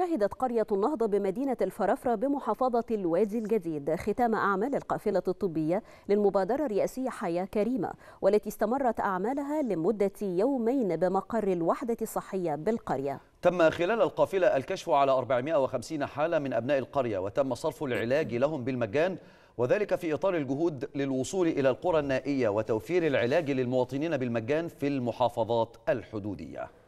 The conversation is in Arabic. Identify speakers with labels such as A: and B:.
A: شهدت قرية النهضة بمدينة الفرافرة بمحافظة الوادي الجديد ختام أعمال القافلة الطبية للمبادرة الرئاسية حياة كريمة والتي استمرت أعمالها لمدة يومين بمقر الوحدة الصحية بالقرية
B: تم خلال القافلة الكشف على 450 حالة من أبناء القرية وتم صرف العلاج لهم بالمجان وذلك في إطار الجهود للوصول إلى القرى النائية وتوفير العلاج للمواطنين بالمجان في المحافظات الحدودية